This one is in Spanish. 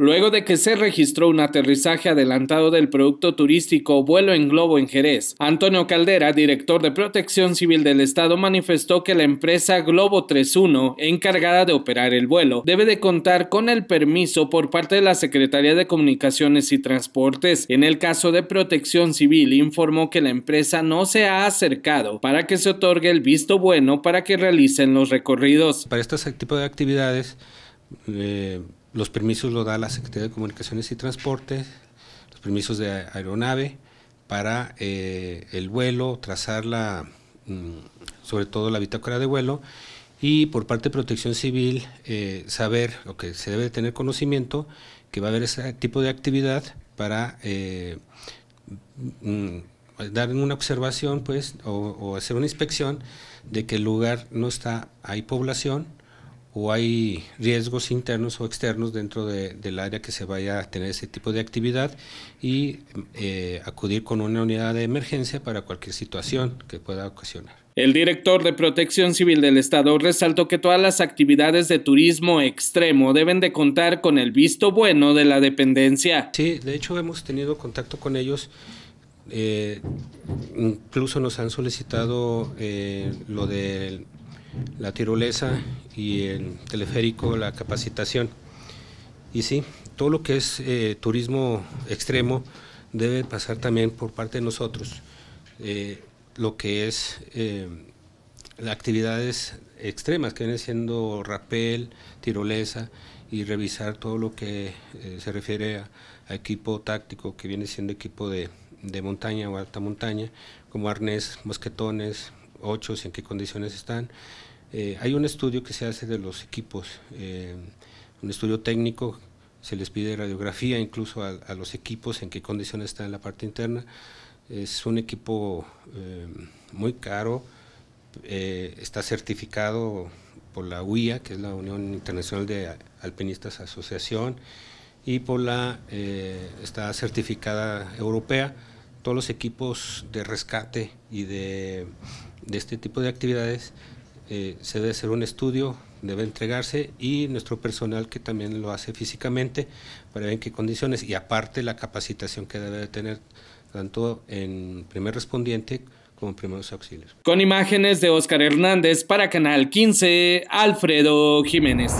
luego de que se registró un aterrizaje adelantado del producto turístico Vuelo en Globo en Jerez. Antonio Caldera, director de Protección Civil del Estado, manifestó que la empresa Globo 31, encargada de operar el vuelo, debe de contar con el permiso por parte de la Secretaría de Comunicaciones y Transportes. En el caso de Protección Civil, informó que la empresa no se ha acercado para que se otorgue el visto bueno para que realicen los recorridos. Para este tipo de actividades, eh los permisos lo da la Secretaría de Comunicaciones y Transportes, los permisos de aeronave para eh, el vuelo, trazar la, mm, sobre todo la bitácora de vuelo y por parte de Protección Civil eh, saber o que se debe tener conocimiento que va a haber ese tipo de actividad para eh, mm, dar una observación pues o hacer una inspección de que el lugar no está hay población o hay riesgos internos o externos dentro de, del área que se vaya a tener ese tipo de actividad y eh, acudir con una unidad de emergencia para cualquier situación que pueda ocasionar. El director de Protección Civil del Estado resaltó que todas las actividades de turismo extremo deben de contar con el visto bueno de la dependencia. Sí, de hecho hemos tenido contacto con ellos. Eh, incluso nos han solicitado eh, lo de la tirolesa y el teleférico la capacitación. Y sí, todo lo que es eh, turismo extremo debe pasar también por parte de nosotros. Eh, lo que es las eh, actividades extremas que vienen siendo rapel, tirolesa y revisar todo lo que se refiere a, equipo táctico que viene siendo equipo de, de montaña o alta montaña, como arnés, mosquetones, ochos, en qué condiciones están eh, hay un estudio que se hace de los equipos, eh, un estudio técnico, se les pide radiografía incluso a, los equipos, en qué condiciones están en la parte interna. Es un equipo eh, muy caro, está certificado por la UIA, que es la Unión Internacional de Alpinistas Asociación, y por la, está certificada europea. Todos los equipos de rescate y de este tipo de actividades eh, se debe hacer un estudio, debe entregarse y nuestro personal que también lo hace físicamente para ver en qué condiciones y aparte la capacitación que debe tener tanto en primer respondiente como en primeros auxilios. Con imágenes de Oscar Hernández para Canal 15, Alfredo Jiménez.